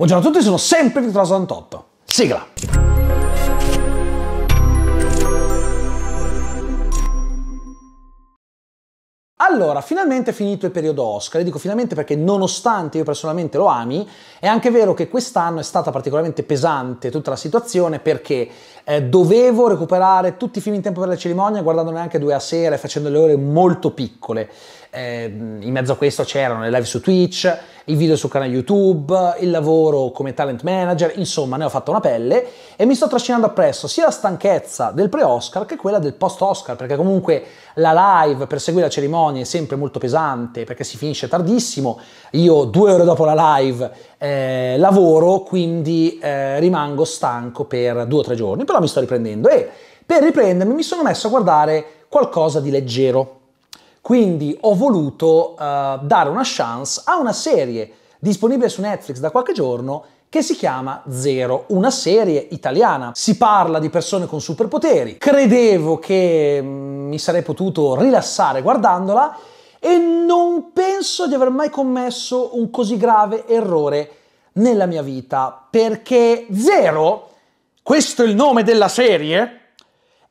Buongiorno a tutti, sono sempre Vittorio 88. Sigla! Allora, finalmente è finito il periodo Oscar, e dico finalmente perché nonostante io personalmente lo ami, è anche vero che quest'anno è stata particolarmente pesante tutta la situazione perché eh, dovevo recuperare tutti i film in tempo per la cerimonia guardandone anche due a sera e facendo le ore molto piccole eh, in mezzo a questo c'erano le live su Twitch, i video sul canale YouTube, il lavoro come talent manager, insomma ne ho fatta una pelle e mi sto trascinando appresso sia la stanchezza del pre-Oscar che quella del post-Oscar, perché comunque la live per seguire la cerimonia è sempre molto pesante perché si finisce tardissimo, io due ore dopo la live eh, lavoro, quindi eh, rimango stanco per due o tre giorni, però mi sto riprendendo e per riprendermi mi sono messo a guardare qualcosa di leggero quindi ho voluto uh, dare una chance a una serie disponibile su Netflix da qualche giorno che si chiama Zero, una serie italiana. Si parla di persone con superpoteri. Credevo che mm, mi sarei potuto rilassare guardandola e non penso di aver mai commesso un così grave errore nella mia vita, perché Zero, questo è il nome della serie,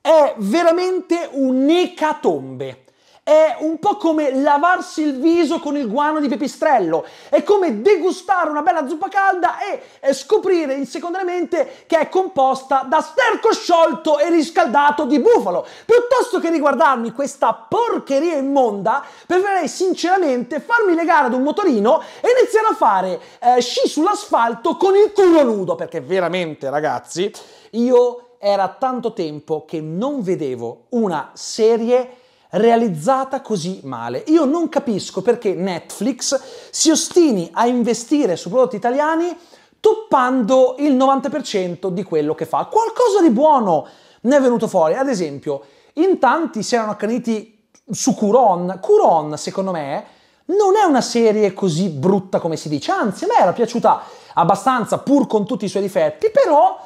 è veramente un'ecatombe è un po' come lavarsi il viso con il guano di pepistrello, è come degustare una bella zuppa calda e scoprire in seconda mente che è composta da sterco sciolto e riscaldato di bufalo. Piuttosto che riguardarmi questa porcheria immonda, preferirei sinceramente farmi legare ad un motorino e iniziare a fare eh, sci sull'asfalto con il culo nudo, perché veramente ragazzi, io era tanto tempo che non vedevo una serie di realizzata così male. Io non capisco perché Netflix si ostini a investire su prodotti italiani toppando il 90% di quello che fa. Qualcosa di buono ne è venuto fuori. Ad esempio, in tanti si erano accaniti su Curon. Curon, secondo me, non è una serie così brutta come si dice, anzi a me era piaciuta abbastanza pur con tutti i suoi difetti, però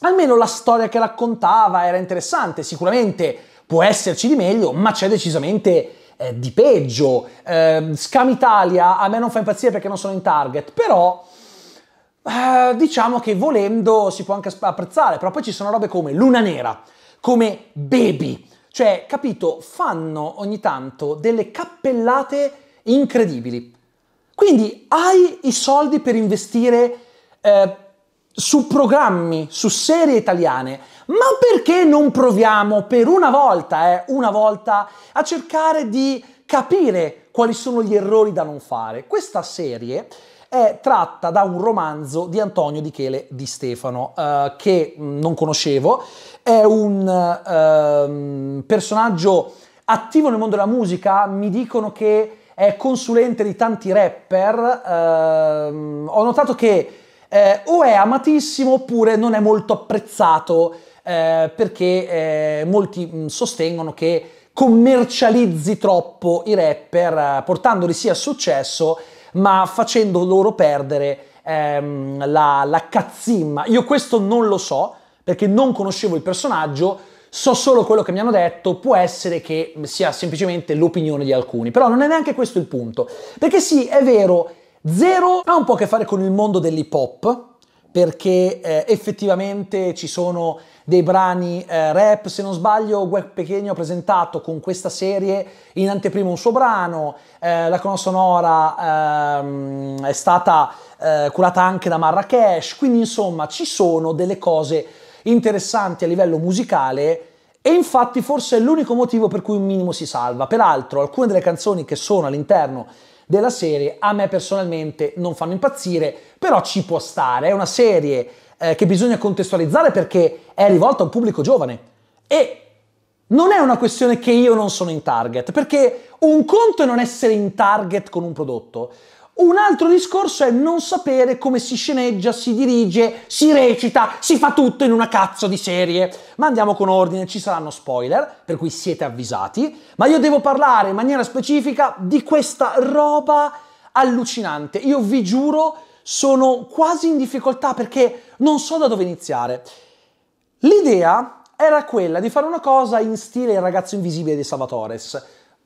almeno la storia che raccontava era interessante, sicuramente Può esserci di meglio, ma c'è decisamente eh, di peggio. Eh, Scam Italia a me non fa impazzire perché non sono in target, però eh, diciamo che volendo si può anche apprezzare, però poi ci sono robe come Luna Nera, come Baby, cioè, capito, fanno ogni tanto delle cappellate incredibili. Quindi hai i soldi per investire eh, su programmi, su serie italiane, ma perché non proviamo per una volta, eh, una volta, a cercare di capire quali sono gli errori da non fare? Questa serie è tratta da un romanzo di Antonio Di Chele Di Stefano, eh, che mm, non conoscevo, è un eh, personaggio attivo nel mondo della musica, mi dicono che è consulente di tanti rapper, ehm, ho notato che eh, o è amatissimo oppure non è molto apprezzato eh, perché eh, molti mh, sostengono che commercializzi troppo i rapper, eh, portandoli sì a successo, ma facendo loro perdere ehm, la, la cazzimma. Io questo non lo so, perché non conoscevo il personaggio, so solo quello che mi hanno detto, può essere che sia semplicemente l'opinione di alcuni, però non è neanche questo il punto, perché sì, è vero, Zero ha un po' a che fare con il mondo dell'hip hop, perché eh, effettivamente ci sono dei brani eh, rap, se non sbaglio Gwen Pechegno ha presentato con questa serie in anteprima un suo brano, eh, la colonna sonora ehm, è stata eh, curata anche da Marrakesh, quindi insomma ci sono delle cose interessanti a livello musicale e infatti forse è l'unico motivo per cui un minimo si salva, peraltro alcune delle canzoni che sono all'interno della serie a me personalmente non fanno impazzire, però ci può stare, è una serie eh, che bisogna contestualizzare perché è rivolta a un pubblico giovane e non è una questione che io non sono in target, perché un conto è non essere in target con un prodotto, un altro discorso è non sapere come si sceneggia, si dirige, si recita, si fa tutto in una cazzo di serie. Ma andiamo con ordine, ci saranno spoiler, per cui siete avvisati, ma io devo parlare in maniera specifica di questa roba allucinante. Io vi giuro, sono quasi in difficoltà perché non so da dove iniziare. L'idea era quella di fare una cosa in stile Il ragazzo invisibile di Salvatore.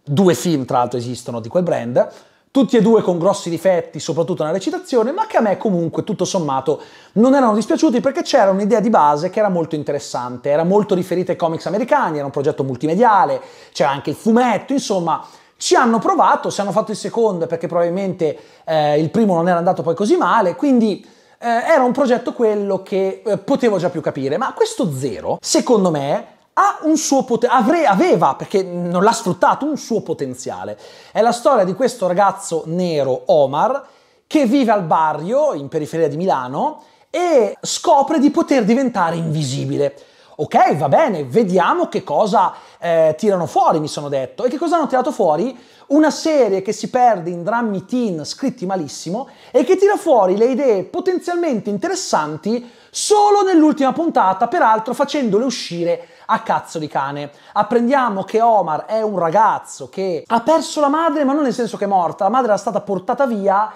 Due film, tra l'altro, esistono di quel brand tutti e due con grossi difetti, soprattutto nella recitazione, ma che a me comunque, tutto sommato, non erano dispiaciuti perché c'era un'idea di base che era molto interessante, era molto riferita ai comics americani, era un progetto multimediale, c'era anche il fumetto, insomma, ci hanno provato, si hanno fatto il secondo perché probabilmente eh, il primo non era andato poi così male, quindi eh, era un progetto quello che eh, potevo già più capire, ma questo zero, secondo me, ha un suo potenziale, aveva, perché non l'ha sfruttato, un suo potenziale. È la storia di questo ragazzo nero, Omar, che vive al barrio, in periferia di Milano, e scopre di poter diventare invisibile. Ok, va bene, vediamo che cosa eh, tirano fuori, mi sono detto. E che cosa hanno tirato fuori? Una serie che si perde in drammi teen scritti malissimo e che tira fuori le idee potenzialmente interessanti solo nell'ultima puntata, peraltro facendole uscire a cazzo di cane. Apprendiamo che Omar è un ragazzo che ha perso la madre, ma non nel senso che è morta, la madre era stata portata via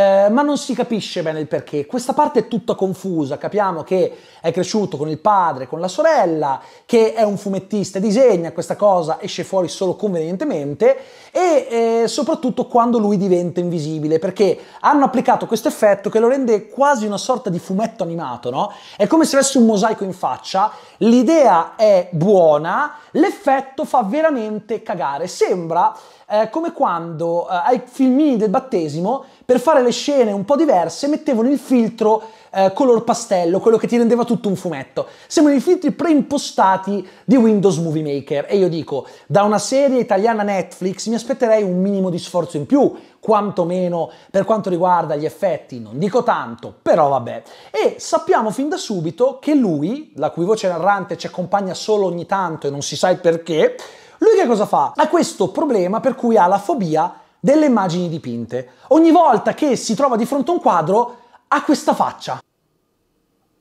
eh, ma non si capisce bene il perché. Questa parte è tutta confusa, capiamo che è cresciuto con il padre, con la sorella, che è un fumettista, e disegna questa cosa, esce fuori solo convenientemente e eh, soprattutto quando lui diventa invisibile, perché hanno applicato questo effetto che lo rende quasi una sorta di fumetto animato, no? È come se avesse un mosaico in faccia, l'idea è buona, l'effetto fa veramente cagare, sembra eh, come quando eh, ai filmini del battesimo per fare le scene un po' diverse mettevano il filtro eh, color pastello, quello che ti rendeva tutto un fumetto. Sembrano i filtri preimpostati di Windows Movie Maker e io dico, da una serie italiana Netflix mi aspetterei un minimo di sforzo in più, quantomeno per quanto riguarda gli effetti, non dico tanto, però vabbè. E sappiamo fin da subito che lui, la cui voce narrante ci accompagna solo ogni tanto e non si sa il perché, lui che cosa fa? Ha questo problema per cui ha la fobia delle immagini dipinte. Ogni volta che si trova di fronte a un quadro ha questa faccia.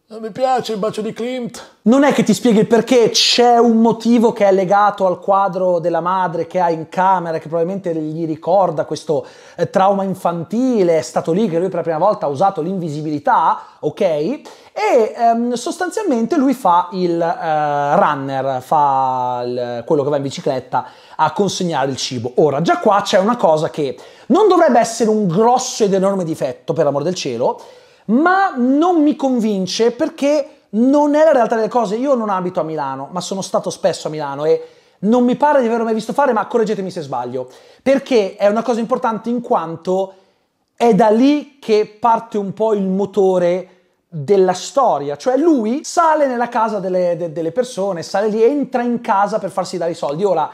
Non eh, mi piace il bacio di Klimt. Non è che ti spieghi il perché, c'è un motivo che è legato al quadro della madre che ha in camera, che probabilmente gli ricorda questo eh, trauma infantile, è stato lì che lui per la prima volta ha usato l'invisibilità, ok? E ehm, sostanzialmente lui fa il eh, runner, fa il, quello che va in bicicletta a consegnare il cibo. Ora, già qua c'è una cosa che non dovrebbe essere un grosso ed enorme difetto, per l'amor del cielo, ma non mi convince perché non è la realtà delle cose. Io non abito a Milano, ma sono stato spesso a Milano e non mi pare di averlo mai visto fare, ma correggetemi se sbaglio, perché è una cosa importante in quanto è da lì che parte un po' il motore della storia, cioè lui sale nella casa delle, de, delle persone, sale lì, entra in casa per farsi dare i soldi. Ora,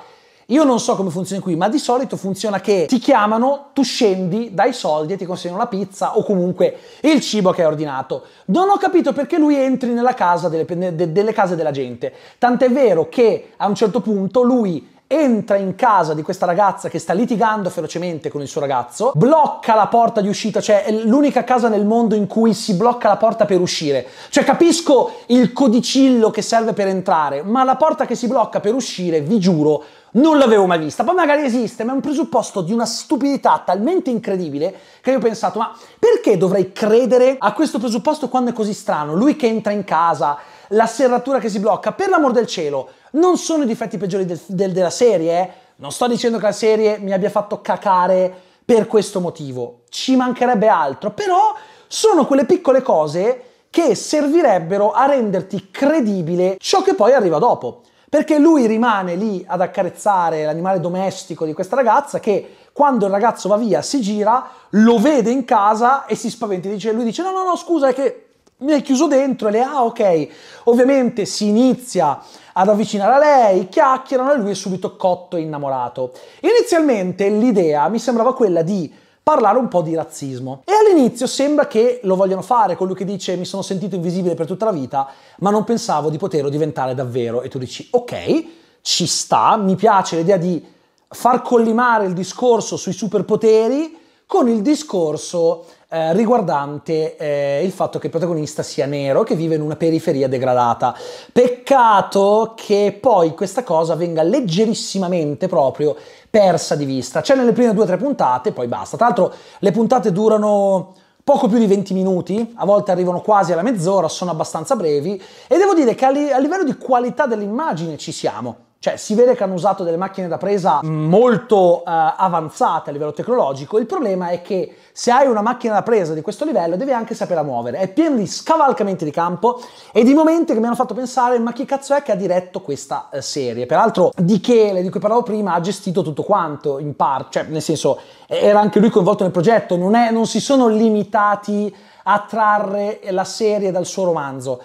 io non so come funziona qui, ma di solito funziona che ti chiamano, tu scendi, dai soldi e ti consegnano la pizza o comunque il cibo che hai ordinato. Non ho capito perché lui entri nella casa delle, de, delle case della gente. Tant'è vero che a un certo punto lui entra in casa di questa ragazza che sta litigando ferocemente con il suo ragazzo, blocca la porta di uscita, cioè è l'unica casa nel mondo in cui si blocca la porta per uscire. Cioè capisco il codicillo che serve per entrare, ma la porta che si blocca per uscire, vi giuro, non l'avevo mai vista, poi magari esiste, ma è un presupposto di una stupidità talmente incredibile che io ho pensato, ma perché dovrei credere a questo presupposto quando è così strano? Lui che entra in casa, la serratura che si blocca, per l'amor del cielo, non sono i difetti peggiori del, del, della serie, eh? non sto dicendo che la serie mi abbia fatto cacare per questo motivo, ci mancherebbe altro, però sono quelle piccole cose che servirebbero a renderti credibile ciò che poi arriva dopo perché lui rimane lì ad accarezzare l'animale domestico di questa ragazza che quando il ragazzo va via si gira, lo vede in casa e si spaventa. Dice, lui dice no no no scusa è che mi hai chiuso dentro e lei ah ok. Ovviamente si inizia ad avvicinare a lei, chiacchierano e lui è subito cotto e innamorato. Inizialmente l'idea mi sembrava quella di parlare un po' di razzismo. E all'inizio sembra che lo vogliano fare, colui che dice mi sono sentito invisibile per tutta la vita, ma non pensavo di poterlo diventare davvero. E tu dici ok, ci sta, mi piace l'idea di far collimare il discorso sui superpoteri con il discorso eh, riguardante eh, il fatto che il protagonista sia nero che vive in una periferia degradata. Peccato che poi questa cosa venga leggerissimamente proprio persa di vista. C'è nelle prime due o tre puntate, poi basta. Tra l'altro le puntate durano poco più di 20 minuti, a volte arrivano quasi alla mezz'ora, sono abbastanza brevi e devo dire che a, livello di qualità dell'immagine ci siamo. Cioè, si vede che hanno usato delle macchine da presa molto uh, avanzate a livello tecnologico. Il problema è che se hai una macchina da presa di questo livello, devi anche saperla muovere. È pieno di scavalcamenti di campo e di momenti che mi hanno fatto pensare: ma chi cazzo è che ha diretto questa eh, serie? Peraltro, Di Chele, di cui parlavo prima, ha gestito tutto quanto in parte, cioè, nel senso, era anche lui coinvolto nel progetto, non, è, non si sono limitati a trarre la serie dal suo romanzo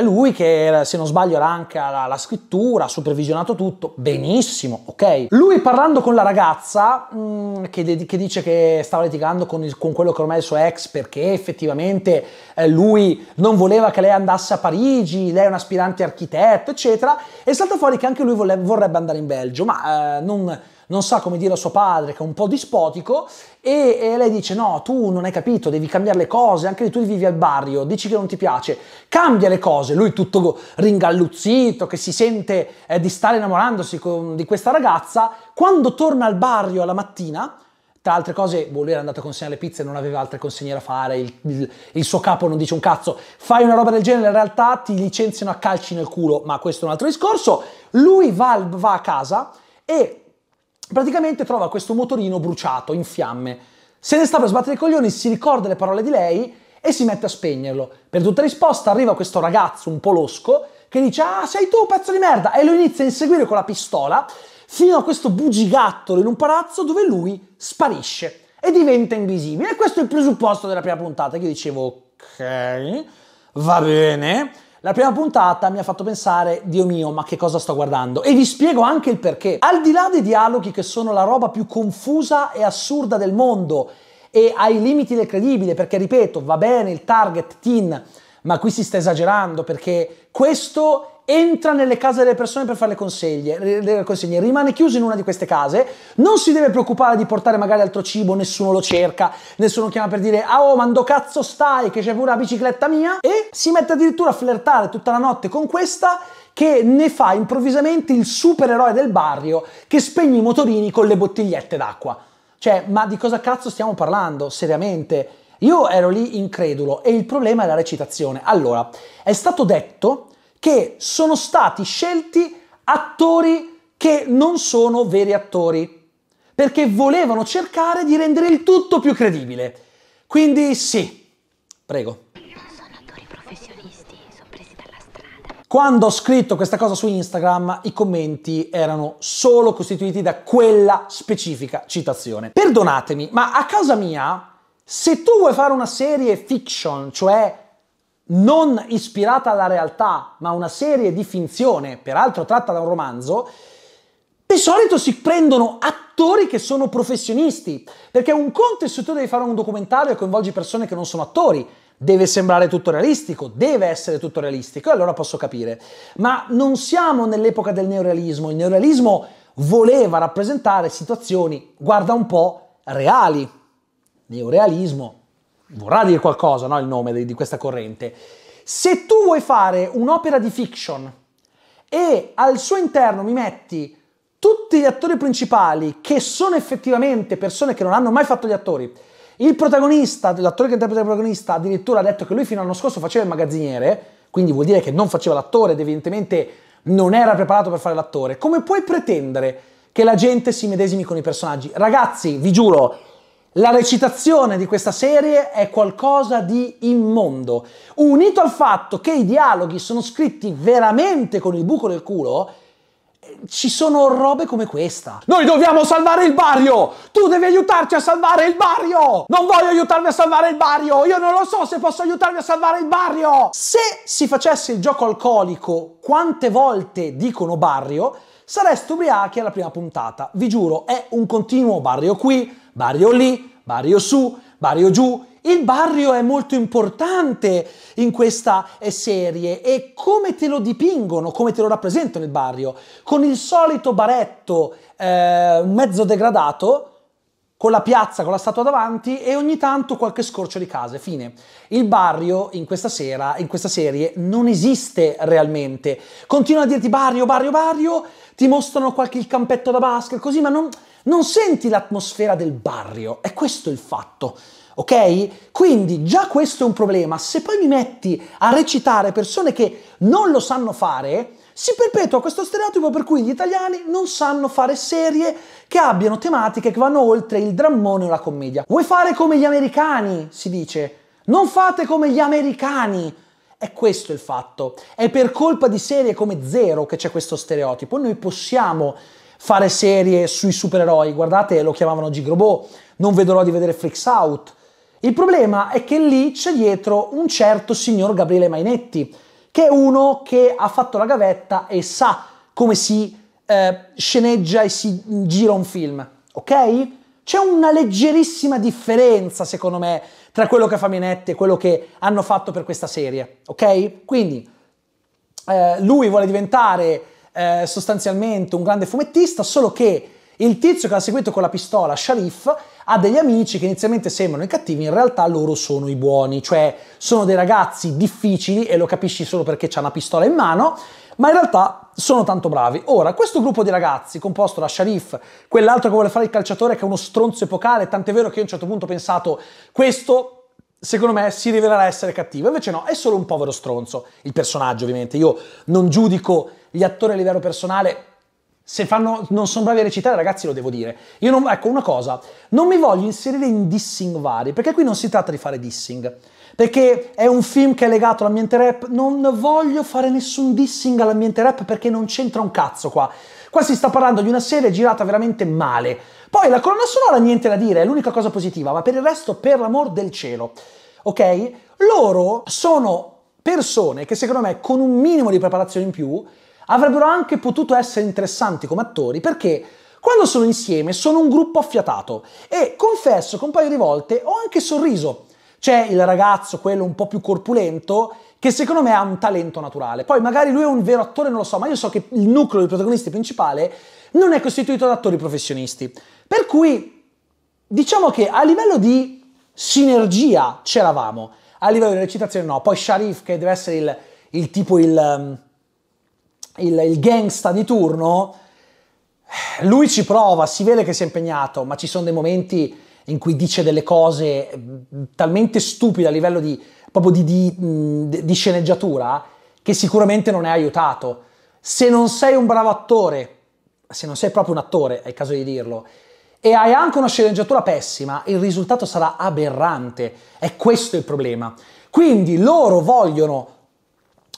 lui che, se non sbaglio, era anche la, la, scrittura, ha supervisionato tutto, benissimo, ok? Lui parlando con la ragazza, mh, mm, che, de- che, dice che stava litigando con, il, con, quello che ormai è il suo ex, perché effettivamente eh, lui non voleva che lei andasse a Parigi, lei è un aspirante architetto, eccetera, è salta fuori che anche lui vole- vorrebbe andare in Belgio, ma eh, non non sa come dire a suo padre che è un po' dispotico e, e lei dice no, tu non hai capito, devi cambiare le cose, anche tu vivi al barrio, dici che non ti piace, cambia le cose, lui tutto ringalluzzito, che si sente eh, di stare innamorandosi con, di questa ragazza, quando torna al barrio alla mattina, tra altre cose, boh, lui era andato a consegnare le pizze, non aveva altre consegne da fare, il, il, il, suo capo non dice un cazzo, fai una roba del genere, in realtà ti licenziano a calci nel culo, ma questo è un altro discorso. Lui va, va a casa e praticamente trova questo motorino bruciato in fiamme. Se ne sta per sbattere i coglioni, si ricorda le parole di lei e si mette a spegnerlo. Per tutta risposta arriva questo ragazzo, un po' losco che dice ah sei tu pezzo di merda e lo inizia a inseguire con la pistola fino a questo bugigattolo in un palazzo dove lui sparisce e diventa invisibile. E questo è il presupposto della prima puntata che io dicevo ok, va bene, la prima puntata mi ha fatto pensare, Dio mio, ma che cosa sto guardando? E vi spiego anche il perché. Al di là dei dialoghi che sono la roba più confusa e assurda del mondo e ai limiti del credibile, perché ripeto, va bene il target teen, ma qui si sta esagerando perché questo entra nelle case delle persone per fare le consiglie, le consegne, rimane chiuso in una di queste case, non si deve preoccupare di portare magari altro cibo, nessuno lo cerca, nessuno chiama per dire ah oh mando cazzo stai che c'è pure la bicicletta mia e si mette addirittura a flirtare tutta la notte con questa che ne fa improvvisamente il supereroe del barrio che spegne i motorini con le bottigliette d'acqua. Cioè, ma di cosa cazzo stiamo parlando? Seriamente? Io ero lì incredulo e il problema è la recitazione. Allora, è stato detto che sono stati scelti attori che non sono veri attori, perché volevano cercare di rendere il tutto più credibile. Quindi sì, prego. Quando ho scritto questa cosa su Instagram, i commenti erano solo costituiti da quella specifica citazione. Perdonatemi, ma a casa mia, se tu vuoi fare una serie fiction, cioè non ispirata alla realtà, ma una serie di finzione, peraltro tratta da un romanzo, di solito si prendono attori che sono professionisti, perché un conto è se tu devi fare un documentario e coinvolgi persone che non sono attori, deve sembrare tutto realistico, deve essere tutto realistico, e allora posso capire. Ma non siamo nell'epoca del neorealismo, il neorealismo voleva rappresentare situazioni, guarda un po', reali. Neorealismo, vorrà dire qualcosa no, il nome di, di questa corrente. Se tu vuoi fare un'opera di fiction e al suo interno mi metti tutti gli attori principali che sono effettivamente persone che non hanno mai fatto gli attori, il protagonista, l'attore che interpreta il protagonista, addirittura ha detto che lui fino all'anno scorso faceva il magazziniere, quindi vuol dire che non faceva l'attore ed evidentemente non era preparato per fare l'attore. Come puoi pretendere che la gente si medesimi con i personaggi? Ragazzi, vi giuro, la recitazione di questa serie è qualcosa di immondo, unito al fatto che i dialoghi sono scritti veramente con il buco del culo, eh, ci sono robe come questa. Noi dobbiamo salvare il barrio! Tu devi aiutarci a salvare il barrio! Non voglio aiutarvi a salvare il barrio! Io non lo so se posso aiutarvi a salvare il barrio! Se si facesse il gioco alcolico quante volte dicono barrio, sareste ubriachi alla prima puntata. Vi giuro, è un continuo barrio qui, barrio lì, barrio su, barrio giù. Il barrio è molto importante in questa eh, serie e come te lo dipingono, come te lo rappresentano il barrio, con il solito baretto eh, mezzo degradato, con la piazza, con la statua davanti e ogni tanto qualche scorcio di case, fine. Il barrio in questa sera, in questa serie, non esiste realmente. Continua a dirti barrio, barrio, barrio, ti mostrano qualche il campetto da basket, così, ma non, non senti l'atmosfera del barrio. È questo il fatto. Ok? Quindi già questo è un problema. Se poi mi metti a recitare persone che non lo sanno fare, si perpetua questo stereotipo per cui gli italiani non sanno fare serie che abbiano tematiche che vanno oltre il drammone o la commedia. Vuoi fare come gli americani, si dice. Non fate come gli americani. È questo il fatto. È per colpa di serie come Zero che c'è questo stereotipo. Noi possiamo fare serie sui supereroi. Guardate, lo chiamavano Gigrobot. Non vedrò di vedere Freaks Out. Il problema è che lì c'è dietro un certo signor Gabriele Mainetti, che è uno che ha fatto la gavetta e sa come si eh, sceneggia e si gira un film. Ok? C'è una leggerissima differenza, secondo me, tra quello che fa Minetti e quello che hanno fatto per questa serie, ok? Quindi eh, lui vuole diventare eh, sostanzialmente un grande fumettista, solo che il tizio che l'ha seguito con la pistola, Sharif, ha degli amici che inizialmente sembrano i cattivi, in realtà loro sono i buoni, cioè sono dei ragazzi difficili e lo capisci solo perché c'ha una pistola in mano, ma in realtà sono tanto bravi. Ora, questo gruppo di ragazzi, composto da Sharif, quell'altro che vuole fare il calciatore, che è uno stronzo epocale, tant'è vero che io a un certo punto ho pensato, questo secondo me si rivelerà essere cattivo. Invece no, è solo un povero stronzo. Il personaggio, ovviamente. Io non giudico gli attori a livello personale. Se fanno, non sono bravi a recitare, ragazzi, lo devo dire. Io non, ecco una cosa, non mi voglio inserire in dissing vari, perché qui non si tratta di fare dissing perché è un film che è legato all'ambiente rap. Non voglio fare nessun dissing all'ambiente rap perché non c'entra un cazzo qua. Qua si sta parlando di una serie girata veramente male. Poi la colonna sonora niente da dire, è l'unica cosa positiva, ma per il resto, per l'amor del cielo, ok? Loro sono persone che secondo me con un minimo di preparazione in più avrebbero anche potuto essere interessanti come attori perché quando sono insieme sono un gruppo affiatato e confesso che un paio di volte ho anche sorriso c'è il ragazzo, quello un po' più corpulento, che secondo me ha un talento naturale. Poi magari lui è un vero attore, non lo so, ma io so che il nucleo dei protagonisti principale non è costituito da attori professionisti. Per cui diciamo che a livello di sinergia c'eravamo, a livello di recitazione no. Poi Sharif, che deve essere il, il tipo il, um, il, il gangsta di turno, lui ci prova, si vede che si è impegnato, ma ci sono dei momenti in cui dice delle cose mm, talmente stupide a livello di, proprio di, di, mm, di sceneggiatura che sicuramente non è aiutato. Se non sei un bravo attore, se non sei proprio un attore, è il caso di dirlo, e hai anche una sceneggiatura pessima, il risultato sarà aberrante. È questo il problema. Quindi loro vogliono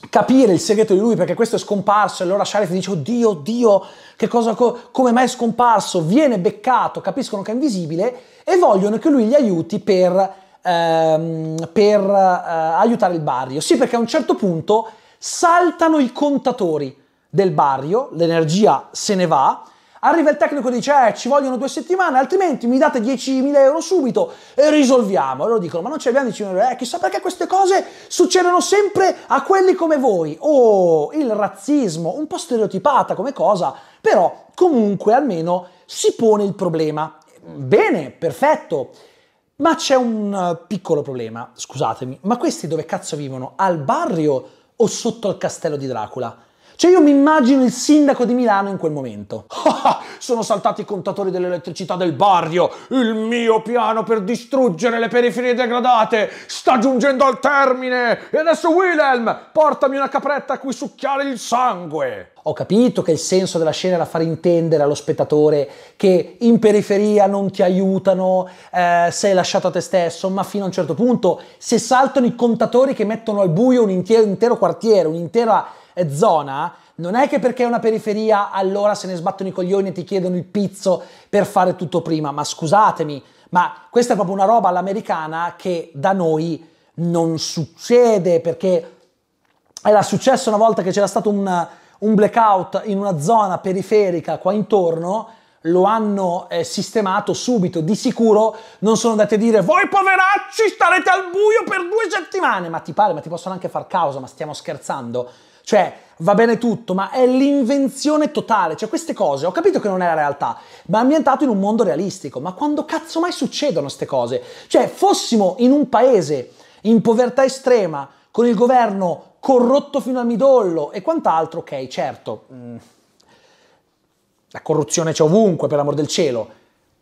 capire il segreto di lui perché questo è scomparso e allora Sharif dice oddio oddio che cosa co- come mai è scomparso viene beccato capiscono che è invisibile e vogliono che lui li aiuti per, ehm, per eh, aiutare il barrio sì perché a un certo punto saltano i contatori del barrio l'energia se ne va Arriva il tecnico e dice, eh, ci vogliono due settimane, altrimenti mi date 10.000 euro subito e risolviamo. E loro dicono, ma non ci abbiamo 10.000 euro, eh, chissà perché queste cose succedono sempre a quelli come voi. Oh, il razzismo, un po' stereotipata come cosa, però comunque almeno si pone il problema. Bene, perfetto. Ma c'è un eh, piccolo problema, scusatemi, ma questi dove cazzo vivono? Al barrio o sotto al castello di Dracula? Cioè io mi immagino il sindaco di Milano in quel momento. Ah, sono saltati i contatori dell'elettricità del barrio. Il mio piano per distruggere le periferie degradate sta giungendo al termine. E adesso Wilhelm, portami una capretta a cui succhiare il sangue. Ho capito che il senso della scena era far intendere allo spettatore che in periferia non ti aiutano, eh, sei lasciato a te stesso, ma fino a un certo punto se saltano i contatori che mettono al buio un, inter- un intero quartiere, un'intera zona, non è che perché è una periferia allora se ne sbattono i coglioni e ti chiedono il pizzo per fare tutto prima, ma scusatemi, ma questa è proprio una roba all'americana che da noi non succede perché era successo una volta che c'era stato un, un blackout in una zona periferica qua intorno lo hanno eh, sistemato subito, di sicuro non sono andati a dire voi poveracci starete al buio per due settimane, ma ti pare, ma ti possono anche far causa, ma stiamo scherzando? Cioè, va bene tutto, ma è l'invenzione totale. Cioè, queste cose ho capito che non è la realtà, ma è ambientato in un mondo realistico. Ma quando cazzo mai succedono queste cose? Cioè, fossimo in un paese in povertà estrema, con il governo corrotto fino al midollo e quant'altro, ok, certo. Mm, la corruzione c'è ovunque, per l'amor del cielo.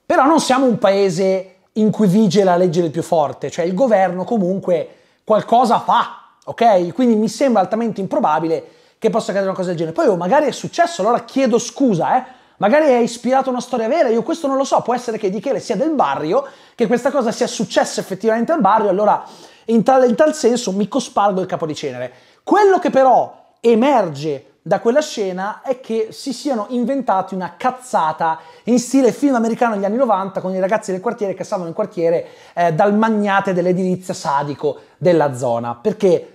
Però non siamo un paese in cui vige la legge del più forte, cioè il governo comunque qualcosa fa ok? Quindi mi sembra altamente improbabile che possa accadere una cosa del genere. Poi oh, magari è successo, allora chiedo scusa, eh? Magari è ispirato a una storia vera, io questo non lo so, può essere che Dichele sia del barrio, che questa cosa sia successa effettivamente al barrio, allora in tal, in tal senso mi cospargo il capo di cenere. Quello che però emerge da quella scena è che si siano inventati una cazzata in stile film americano degli anni 90 con i ragazzi del quartiere che stavano in quartiere eh, dal magnate dell'edilizia sadico della zona. Perché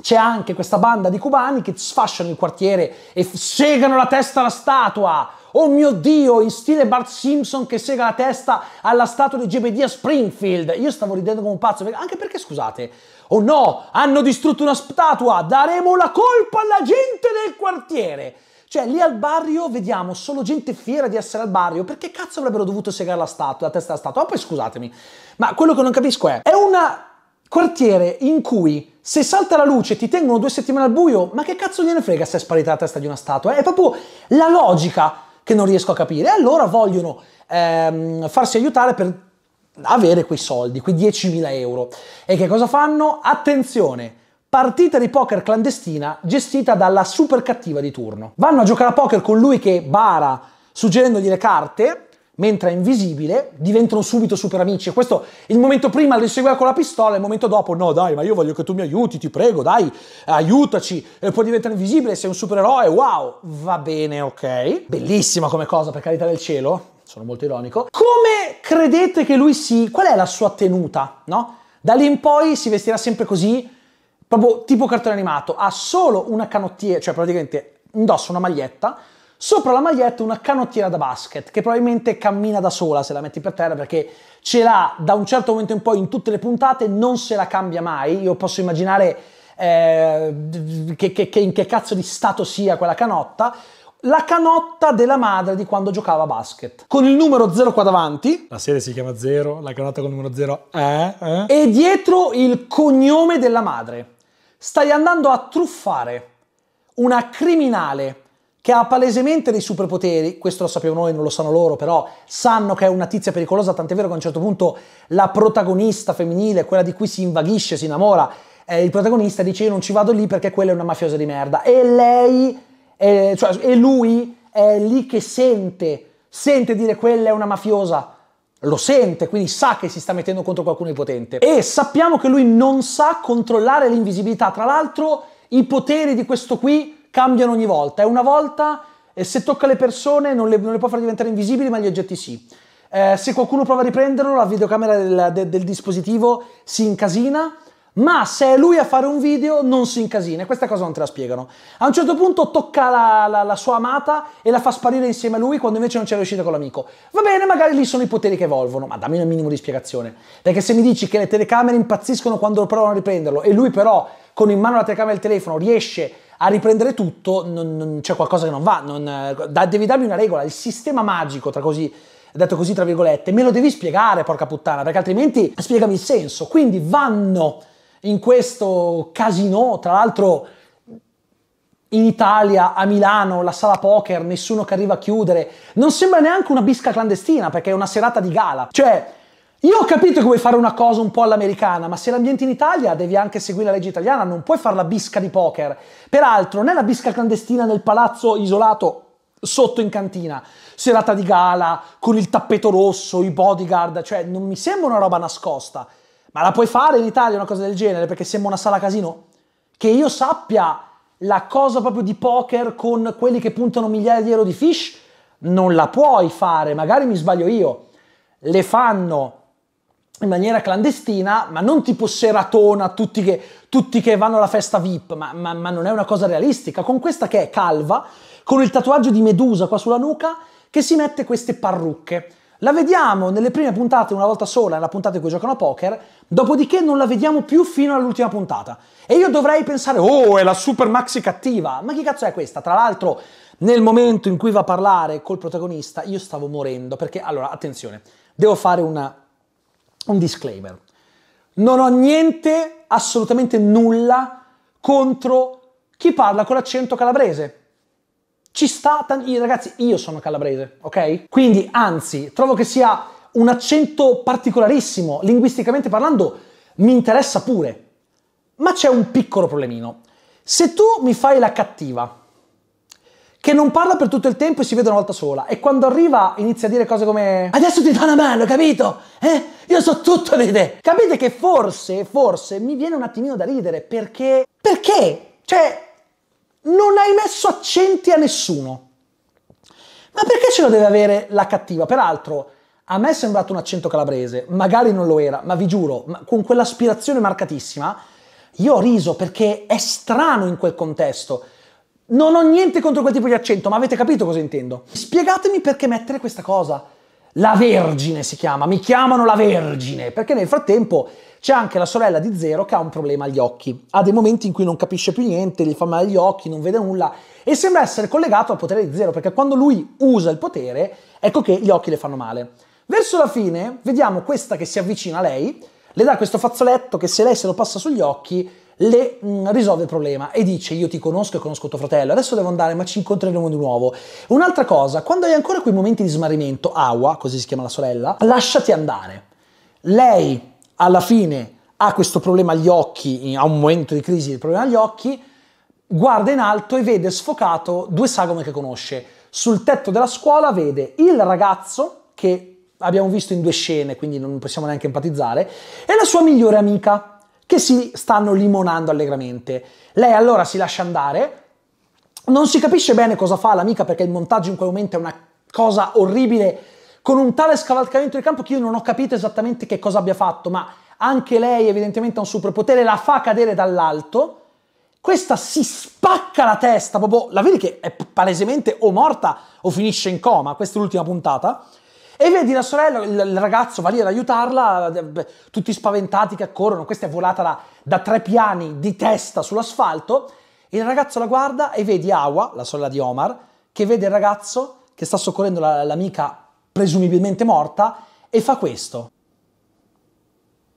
c'è anche questa banda di cubani che sfasciano il quartiere e segano la testa alla statua. Oh mio Dio, in stile Bart Simpson che sega la testa alla statua di GBD a Springfield. Io stavo ridendo come un pazzo, anche perché scusate, Oh no, hanno distrutto una statua, daremo la colpa alla gente del quartiere. Cioè, lì al barrio vediamo solo gente fiera di essere al barrio. Perché cazzo avrebbero dovuto segare la statua, la testa della statua? Ma poi scusatemi, ma quello che non capisco è, è un quartiere in cui se salta la luce ti tengono due settimane al buio, ma che cazzo gliene frega se è sparita la testa di una statua? È proprio la logica che non riesco a capire. E allora vogliono ehm, farsi aiutare per avere quei soldi, quei 10.000 euro. E che cosa fanno? Attenzione! Partita di poker clandestina gestita dalla super cattiva di turno. Vanno a giocare a poker con lui che bara suggerendogli le carte, mentre è invisibile, diventano subito super amici. E Questo il momento prima li seguiva con la pistola, il momento dopo no dai ma io voglio che tu mi aiuti, ti prego dai, aiutaci, e poi diventare invisibile, sei un supereroe, wow, va bene, ok. Bellissima come cosa per carità del cielo, sono molto ironico. Come credete che lui si... qual è la sua tenuta, no? Da lì in poi si vestirà sempre così, proprio tipo cartone animato. Ha solo una canottiera, cioè praticamente indossa una maglietta, sopra la maglietta una canottiera da basket, che probabilmente cammina da sola se la metti per terra, perché ce l'ha da un certo momento in poi in tutte le puntate, non se la cambia mai. Io posso immaginare... Eh, che, che, che in che cazzo di stato sia quella canotta, la canotta della madre di quando giocava a basket. Con il numero 0 qua davanti. La serie si chiama 0, la canotta con il numero 0 è... Eh, eh. E dietro il cognome della madre. Stai andando a truffare una criminale che ha palesemente dei superpoteri, questo lo sappiamo noi, non lo sanno loro, però sanno che è una tizia pericolosa, tant'è vero che a un certo punto la protagonista femminile, quella di cui si invaghisce, si innamora, eh, il protagonista dice io non ci vado lì perché quella è una mafiosa di merda. E lei e, cioè, e lui è lì che sente, sente dire quella è una mafiosa, lo sente, quindi sa che si sta mettendo contro qualcuno di potente. E sappiamo che lui non sa controllare l'invisibilità. Tra l'altro, i poteri di questo qui cambiano ogni volta. E una volta, eh, se tocca le persone, non le, non le può far diventare invisibili, ma gli oggetti sì. Eh, se qualcuno prova a riprenderlo, la videocamera del, del, del dispositivo si incasina ma se è lui a fare un video non si incasina, questa cosa non te la spiegano. A un certo punto tocca la, la, la sua amata e la fa sparire insieme a lui quando invece non c'è riuscita con l'amico. Va bene, magari lì sono i poteri che evolvono, ma dammi un minimo di spiegazione. Perché se mi dici che le telecamere impazziscono quando provano a riprenderlo e lui però con in mano la telecamera e il telefono riesce a riprendere tutto, non, non, c'è qualcosa che non va, non, da, devi darmi una regola, il sistema magico, tra così detto così tra virgolette, me lo devi spiegare, porca puttana, perché altrimenti spiegami il senso. Quindi vanno in questo casino, tra l'altro in Italia, a Milano, la sala poker, nessuno che arriva a chiudere, non sembra neanche una bisca clandestina perché è una serata di gala. Cioè, io ho capito che vuoi fare una cosa un po' all'americana, ma se l'ambiente in Italia devi anche seguire la legge italiana, non puoi fare la bisca di poker. Peraltro, non è la bisca clandestina nel palazzo isolato sotto in cantina, serata di gala, con il tappeto rosso, i bodyguard, cioè non mi sembra una roba nascosta. Ma la puoi fare in Italia una cosa del genere? Perché sembra una sala casino? Che io sappia la cosa proprio di poker con quelli che puntano migliaia di euro di fish? Non la puoi fare, magari mi sbaglio io. Le fanno in maniera clandestina, ma non tipo seratona, tutti che, tutti che vanno alla festa VIP, ma, ma, ma non è una cosa realistica. Con questa che è calva, con il tatuaggio di Medusa qua sulla nuca, che si mette queste parrucche. La vediamo nelle prime puntate una volta sola, nella puntata in cui giocano a poker, dopodiché non la vediamo più fino all'ultima puntata. E io dovrei pensare, oh, è la super maxi cattiva, ma chi cazzo è questa? Tra l'altro, nel momento in cui va a parlare col protagonista, io stavo morendo, perché, allora, attenzione, devo fare una, un disclaimer. Non ho niente, assolutamente nulla, contro chi parla con l'accento calabrese ci sta, tanti, ragazzi, io sono calabrese, ok? Quindi, anzi, trovo che sia un accento particolarissimo, linguisticamente parlando, mi interessa pure. Ma c'è un piccolo problemino. Se tu mi fai la cattiva, che non parla per tutto il tempo e si vede una volta sola, e quando arriva inizia a dire cose come Adesso ti do una mano, capito? Eh? Io so tutto di te. Capite che forse, forse mi viene un attimino da ridere, perché... Perché? Cioè, non hai messo accenti a nessuno. Ma perché ce lo deve avere la cattiva? Peraltro, a me è sembrato un accento calabrese, magari non lo era, ma vi giuro, con quell'aspirazione marcatissima, io ho riso perché è strano in quel contesto. Non ho niente contro quel tipo di accento, ma avete capito cosa intendo? Spiegatemi perché mettere questa cosa. La Vergine si chiama, mi chiamano la Vergine, perché nel frattempo c'è anche la sorella di Zero che ha un problema agli occhi. Ha dei momenti in cui non capisce più niente, gli fa male agli occhi, non vede nulla e sembra essere collegato al potere di Zero, perché quando lui usa il potere, ecco che gli occhi le fanno male. Verso la fine vediamo questa che si avvicina a lei, le dà questo fazzoletto che se lei se lo passa sugli occhi le mm, risolve il problema e dice io ti conosco e conosco tuo fratello, adesso devo andare ma ci incontreremo di nuovo. Un'altra cosa, quando hai ancora quei momenti di smarrimento, Awa, così si chiama la sorella, lasciati andare. Lei alla fine ha questo problema agli occhi, ha un momento di crisi, il problema agli occhi, guarda in alto e vede sfocato due sagome che conosce. Sul tetto della scuola vede il ragazzo che abbiamo visto in due scene, quindi non possiamo neanche empatizzare, e la sua migliore amica che si stanno limonando allegramente. Lei allora si lascia andare, non si capisce bene cosa fa l'amica perché il montaggio in quel momento è una cosa orribile, con un tale scavalcamento di campo che io non ho capito esattamente che cosa abbia fatto, ma anche lei evidentemente ha un superpotere, la fa cadere dall'alto. Questa si spacca la testa, proprio la vedi che è palesemente o morta o finisce in coma, questa è l'ultima puntata. E vedi la sorella, il ragazzo va lì ad aiutarla, eh, tutti spaventati che accorrono, questa è volata da, da tre piani di testa sull'asfalto, il ragazzo la guarda e vedi Awa, la sorella di Omar, che vede il ragazzo che sta soccorrendo la, l'amica presumibilmente morta e fa questo.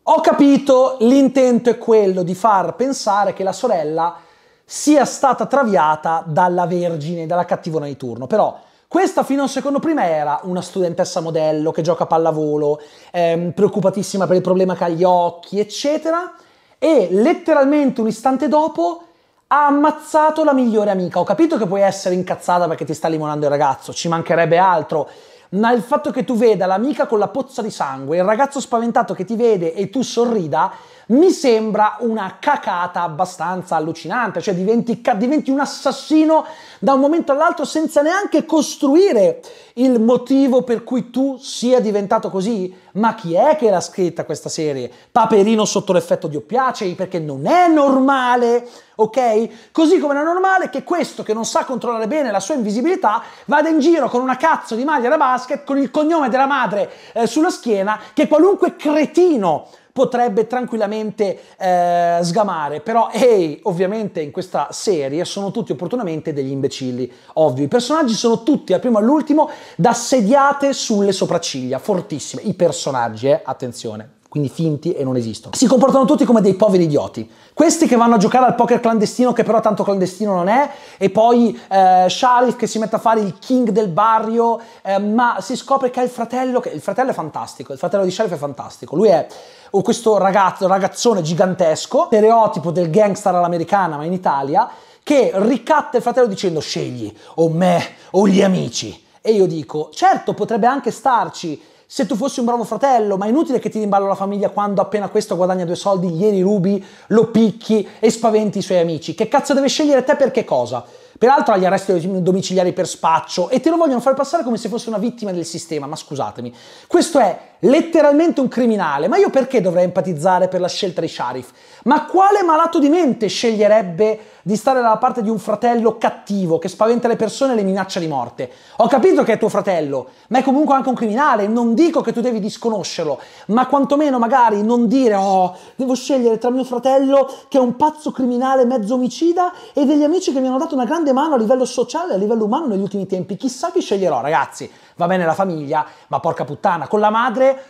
Ho capito, l'intento è quello di far pensare che la sorella sia stata traviata dalla Vergine, dalla cattivona di turno, però questa fino a un secondo prima era una studentessa modello che gioca a pallavolo, ehm, preoccupatissima per il problema che ha gli occhi, eccetera, e letteralmente un istante dopo ha ammazzato la migliore amica. Ho capito che puoi essere incazzata perché ti sta limonando il ragazzo, ci mancherebbe altro, ma il fatto che tu veda l'amica con la pozza di sangue, il ragazzo spaventato che ti vede e tu sorrida, mi sembra una cacata abbastanza allucinante, cioè diventi, diventi un assassino da un momento all'altro senza neanche costruire il motivo per cui tu sia diventato così. Ma chi è che l'ha scritta questa serie? Paperino sotto l'effetto di oppiacei perché non è normale, ok? Così come non è normale che questo che non sa controllare bene la sua invisibilità vada in giro con una cazzo di maglia da basket con il cognome della madre eh, sulla schiena che qualunque cretino potrebbe tranquillamente eh, sgamare, però ehi, hey, ovviamente in questa serie sono tutti opportunamente degli imbecilli, ovvio. I personaggi sono tutti, al primo all'ultimo, da sediate sulle sopracciglia, fortissime. I personaggi, eh, attenzione quindi finti e non esistono. Si comportano tutti come dei poveri idioti. Questi che vanno a giocare al poker clandestino, che però tanto clandestino non è, e poi eh, Sharif che si mette a fare il king del barrio, eh, ma si scopre che ha il fratello, che il fratello è fantastico, il fratello di Sharif è fantastico, lui è oh, questo ragazzo, ragazzone gigantesco, stereotipo del gangster all'americana, ma in Italia, che ricatta il fratello dicendo scegli o me o gli amici. E io dico, certo potrebbe anche starci se tu fossi un bravo fratello, ma è inutile che ti in la famiglia quando appena questo guadagna due soldi, ieri rubi, lo picchi e spaventi i suoi amici. Che cazzo deve scegliere te per che cosa? Peraltro ha gli arresti domiciliari per spaccio e te lo vogliono far passare come se fosse una vittima del sistema, ma scusatemi. Questo è letteralmente un criminale, ma io perché dovrei empatizzare per la scelta di Sharif? Ma quale malato di mente sceglierebbe di stare dalla parte di un fratello cattivo che spaventa le persone e le minaccia di morte? Ho capito che è tuo fratello, ma è comunque anche un criminale, non dico che tu devi disconoscerlo, ma quantomeno magari non dire oh, devo scegliere tra mio fratello che è un pazzo criminale mezzo omicida e degli amici che mi hanno dato una grande grande mano a livello sociale, a livello umano negli ultimi tempi. Chissà chi sceglierò, ragazzi. Va bene la famiglia, ma porca puttana, con la madre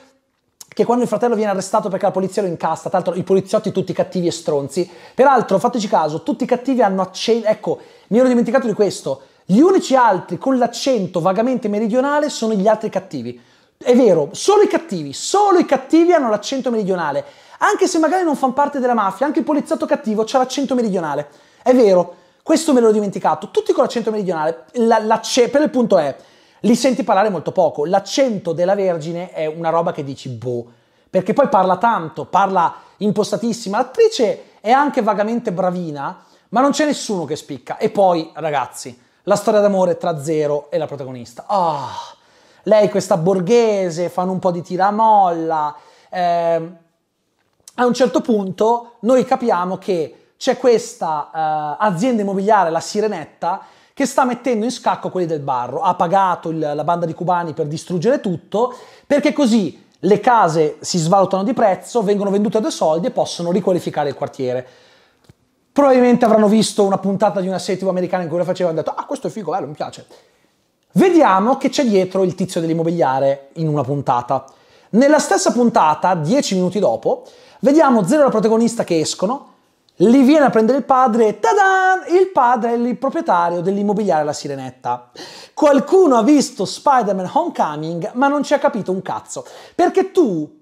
che quando il fratello viene arrestato perché la polizia lo incasta, tra l'altro i poliziotti tutti cattivi e stronzi. Peraltro, fateci caso, tutti cattivi hanno accento, ecco, mi ero dimenticato di questo. Gli unici altri con l'accento vagamente meridionale sono gli altri cattivi. È vero, solo i cattivi, solo i cattivi hanno l'accento meridionale. Anche se magari non fanno parte della mafia, anche il poliziotto cattivo ha l'accento meridionale. È vero, questo me l'ho dimenticato. Tutti con l'accento meridionale. La, la, per il punto è, li senti parlare molto poco. L'accento della Vergine è una roba che dici boh, perché poi parla tanto, parla impostatissima. L'attrice è anche vagamente bravina, ma non c'è nessuno che spicca. E poi, ragazzi, la storia d'amore tra Zero e la protagonista. Ah, oh, lei questa borghese, fanno un po' di tiramolla. Eh, a un certo punto noi capiamo che c'è questa eh, azienda immobiliare, la Sirenetta, che sta mettendo in scacco quelli del barro. Ha pagato il, la banda di cubani per distruggere tutto, perché così le case si svalutano di prezzo, vengono vendute a due soldi e possono riqualificare il quartiere. Probabilmente avranno visto una puntata di una serie TV americana in cui lo facevano e hanno detto ah questo è figo, bello, mi piace. Vediamo che c'è dietro il tizio dell'immobiliare in una puntata. Nella stessa puntata, dieci minuti dopo, vediamo zero la protagonista che escono, li viene a prendere il padre, tadan! Il padre è il proprietario dell'immobiliare La Sirenetta. Qualcuno ha visto Spider-Man Homecoming, ma non ci ha capito un cazzo. Perché tu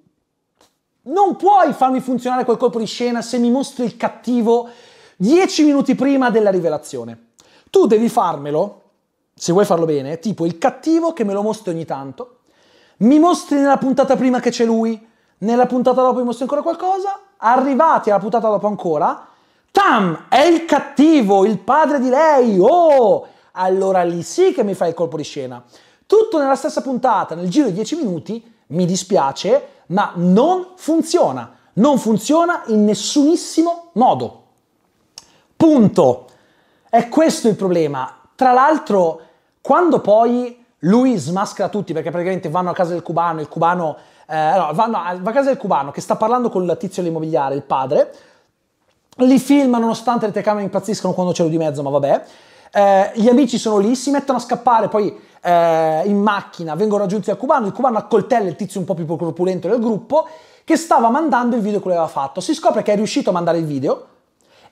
non puoi farmi funzionare quel colpo di scena se mi mostri il cattivo dieci minuti prima della rivelazione. Tu devi farmelo, se vuoi farlo bene, tipo il cattivo che me lo mostri ogni tanto, mi mostri nella puntata prima che c'è lui, nella puntata dopo mi mostri ancora qualcosa, arrivati alla puntata dopo ancora, Tam è il cattivo, il padre di lei. Oh, allora lì sì che mi fai il colpo di scena. Tutto nella stessa puntata, nel giro di 10 minuti, mi dispiace, ma non funziona. Non funziona in nessunissimo modo. Punto. È questo il problema. Tra l'altro, quando poi lui smaschera tutti, perché praticamente vanno a casa del cubano, il cubano... Eh, no, vanno a, va a casa del cubano che sta parlando con il tizio dell'immobiliare, il padre, li filma nonostante le telecamere impazziscono quando c'è c'ero di mezzo, ma vabbè. Eh, gli amici sono lì, si mettono a scappare, poi eh, in macchina vengono raggiunti dal cubano, il cubano accoltella il tizio un po' più corpulento del gruppo che stava mandando il video che lui aveva fatto. Si scopre che è riuscito a mandare il video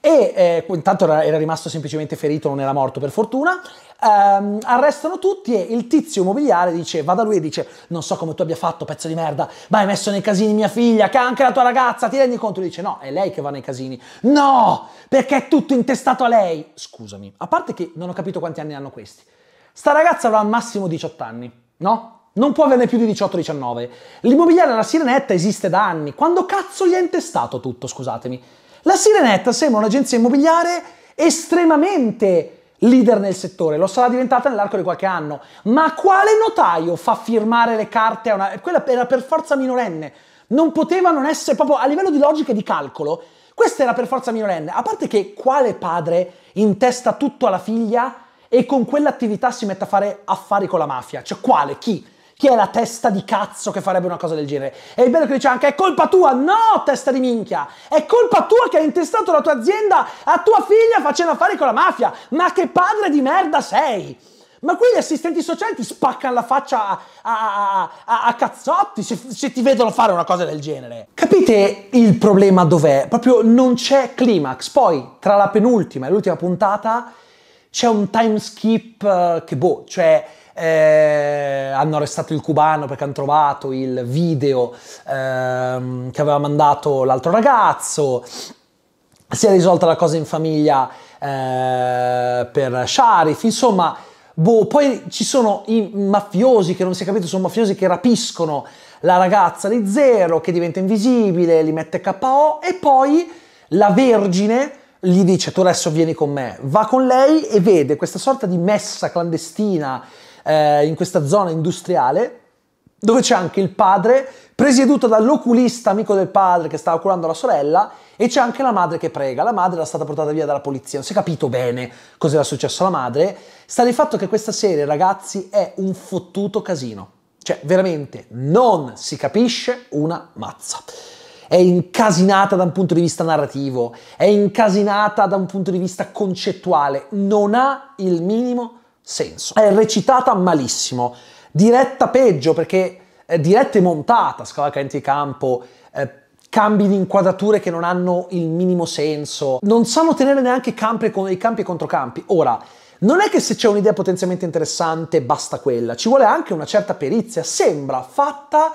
e eh, intanto era, era rimasto semplicemente ferito, non era morto per fortuna ehm, arrestano tutti e il tizio immobiliare dice, va da lui e dice, non so come tu abbia fatto, pezzo di merda, ma hai messo nei casini mia figlia, che anche la tua ragazza, ti rendi conto? E dice, no, è lei che va nei casini. No, perché è tutto intestato a lei. Scusami, a parte che non ho capito quanti anni hanno questi. Sta ragazza avrà al massimo 18 anni, no? Non può averne più di 18-19. L'immobiliare alla Sirenetta esiste da anni. Quando cazzo gli è intestato tutto, scusatemi? La Sirenetta sembra un'agenzia immobiliare estremamente leader nel settore, lo sarà diventata nell'arco di qualche anno. Ma quale notaio fa firmare le carte a una... Quella era per forza minorenne, non poteva non essere proprio a livello di logica e di calcolo, questa era per forza minorenne, a parte che quale padre intesta tutto alla figlia e con quell'attività si mette a fare affari con la mafia, cioè quale, chi? Chi è la testa di cazzo che farebbe una cosa del genere? E il bello che dice anche, è colpa tua, no testa di minchia, è colpa tua che hai intestato la tua azienda a tua figlia facendo affari con la mafia, ma che padre di merda sei! Ma qui gli assistenti sociali ti spaccano la faccia a, a, a, a cazzotti se, se, ti vedono fare una cosa del genere. Capite il problema dov'è? Proprio non c'è climax. Poi, tra la penultima e l'ultima puntata, c'è un time skip eh, che boh, cioè eh, hanno arrestato il cubano perché hanno trovato il video ehm, che aveva mandato l'altro ragazzo. Si è risolta la cosa in famiglia eh, per Sharif. Insomma, boh, poi ci sono i mafiosi che non si è capito, sono mafiosi che rapiscono la ragazza di Zero, che diventa invisibile, li mette KO e poi la Vergine gli dice tu adesso vieni con me, va con lei e vede questa sorta di messa clandestina eh, in questa zona industriale, dove c'è anche il padre, presieduto dall'oculista amico del padre che stava curando la sorella, e c'è anche la madre che prega. La madre era stata portata via dalla polizia, non si è capito bene cosa era successo alla madre. Sta di fatto che questa serie, ragazzi, è un fottuto casino. Cioè, veramente, non si capisce una mazza è incasinata da un punto di vista narrativo, è incasinata da un punto di vista concettuale, non ha il minimo senso. È recitata malissimo, diretta peggio perché è eh, diretta e montata, scavalcamenti campo, eh, cambi di inquadrature che non hanno il minimo senso, non sanno tenere neanche campi, con, i campi e controcampi. Ora, non è che se c'è un'idea potenzialmente interessante basta quella, ci vuole anche una certa perizia, sembra fatta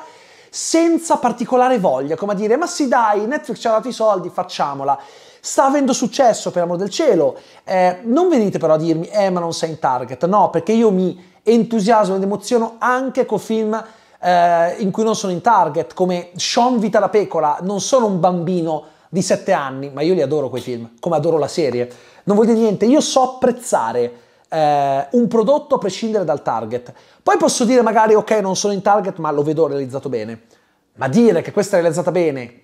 senza particolare voglia, come a dire ma sì dai, Netflix ci ha dato i soldi, facciamola sta avendo successo, per amor del cielo. Eh, non venite però a dirmi, eh ma non sei in target, no, perché io mi entusiasmo ed emoziono anche con film eh, in cui non sono in target, come Sean Vita la Pecora. non sono un bambino di 7 anni, ma io li adoro quei film, come adoro la serie. Non vuol dire niente, io so apprezzare eh, un prodotto a prescindere dal target. Poi posso dire magari ok, non sono in target, ma lo vedo realizzato bene. Ma dire che questa è realizzata bene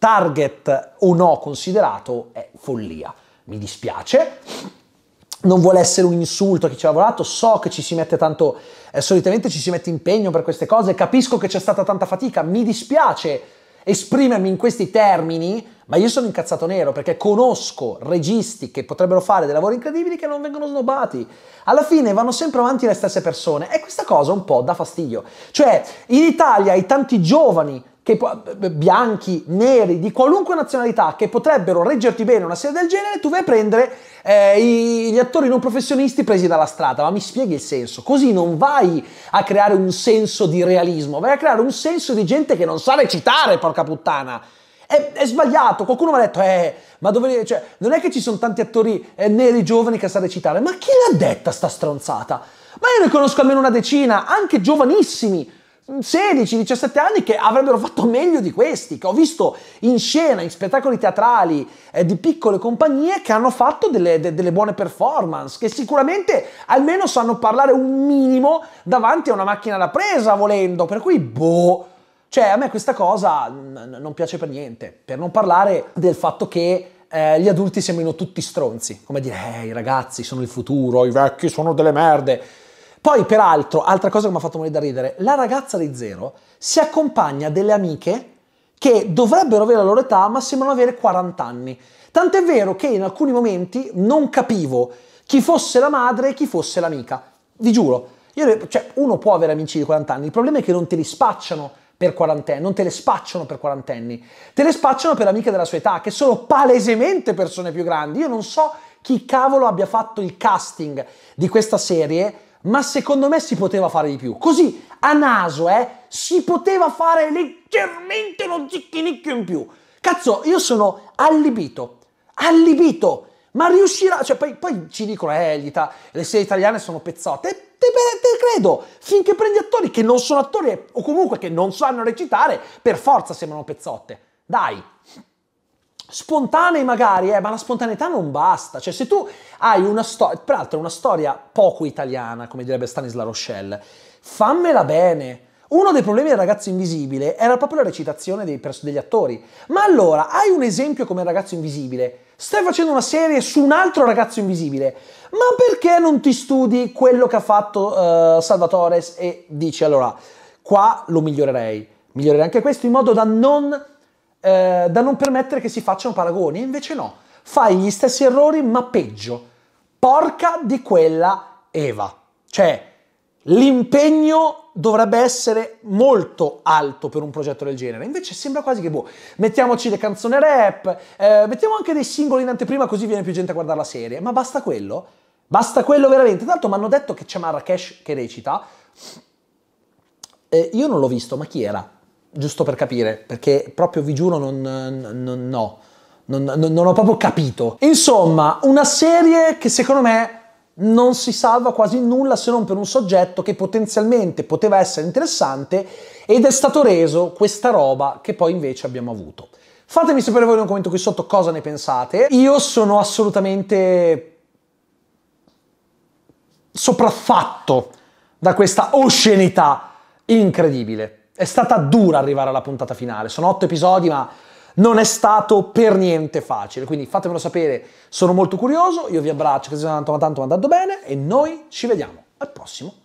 target o no considerato è follia. Mi dispiace. Non vuole essere un insulto a chi ci ha lavorato, so che ci si mette tanto, eh, solitamente ci si mette impegno per queste cose, capisco che c'è stata tanta fatica, mi dispiace esprimermi in questi termini, ma io sono incazzato nero perché conosco registi che potrebbero fare dei lavori incredibili che non vengono snobbati. Alla fine vanno sempre avanti le stesse persone e questa cosa un po' dà fastidio. Cioè, in Italia i tanti giovani che, bianchi, neri, di qualunque nazionalità che potrebbero reggerti bene una serie del genere, tu vai a prendere eh, gli attori non professionisti presi dalla strada. Ma mi spieghi il senso? Così non vai a creare un senso di realismo, vai a creare un senso di gente che non sa recitare, porca puttana. È, è, sbagliato. Qualcuno mi ha detto, eh, ma dove. Cioè, non è che ci sono tanti attori eh, neri giovani che sa recitare, ma chi l'ha detta sta stronzata? Ma io ne conosco almeno una decina, anche giovanissimi 16-17 anni che avrebbero fatto meglio di questi, che ho visto in scena, in spettacoli teatrali eh, di piccole compagnie che hanno fatto delle, de, delle, buone performance, che sicuramente almeno sanno parlare un minimo davanti a una macchina da presa volendo, per cui boh. Cioè a me questa cosa non piace per niente, per non parlare del fatto che eh, gli adulti sembrano tutti stronzi, come dire, eh, i ragazzi sono il futuro, i vecchi sono delle merde. Poi, peraltro, altra cosa che mi ha fatto morire da ridere, la ragazza di Zero si accompagna delle amiche che dovrebbero avere la loro età, ma sembrano avere 40 anni. Tant'è vero che in alcuni momenti non capivo chi fosse la madre e chi fosse l'amica. Vi giuro, io, cioè, uno può avere amici di 40 anni, il problema è che non te li spacciano per quarantenni, non te le spacciano per quarantenni, te le spacciano per amiche della sua età, che sono palesemente persone più grandi. Io non so chi cavolo abbia fatto il casting di questa serie ma secondo me si poteva fare di più. Così, a naso, eh, si poteva fare leggermente uno zicchinicchio in più. Cazzo, io sono allibito, allibito, ma riuscirà... Cioè, poi, poi ci dicono, eh, Ita- le serie italiane sono pezzotte. Te, te, te credo, finché prendi attori che non sono attori o comunque che non sanno recitare, per forza sembrano pezzotte. Dai! spontanei magari, eh, ma la spontaneità non basta. Cioè, se tu hai una storia, peraltro una storia poco italiana, come direbbe Stanisla Rochelle, fammela bene. Uno dei problemi del ragazzo invisibile era proprio la recitazione dei, degli attori. Ma allora, hai un esempio come il ragazzo invisibile? Stai facendo una serie su un altro ragazzo invisibile, ma perché non ti studi quello che ha fatto uh, Salvatore e dici allora, qua lo migliorerei. Migliorerei anche questo in modo da non eh, da non permettere che si facciano paragoni. E invece no, fai gli stessi errori ma peggio. Porca di quella Eva. Cioè, l'impegno dovrebbe essere molto alto per un progetto del genere. Invece sembra quasi che, boh, mettiamoci le canzoni rap, eh, mettiamo anche dei singoli in anteprima così viene più gente a guardare la serie. Ma basta quello? Basta quello veramente? Tanto mi hanno detto che c'è Marrakesh che recita. Eh, io non l'ho visto, ma chi era? giusto per capire, perché proprio vi giuro non, non no, non, non ho proprio capito. Insomma, una serie che secondo me non si salva quasi nulla se non per un soggetto che potenzialmente poteva essere interessante ed è stato reso questa roba che poi invece abbiamo avuto. Fatemi sapere voi in un commento qui sotto cosa ne pensate. Io sono assolutamente sopraffatto da questa oscenità incredibile. È stata dura arrivare alla puntata finale, sono otto episodi ma non è stato per niente facile, quindi fatemelo sapere, sono molto curioso, io vi abbraccio, che sia tanto tanto andando bene e noi ci vediamo al prossimo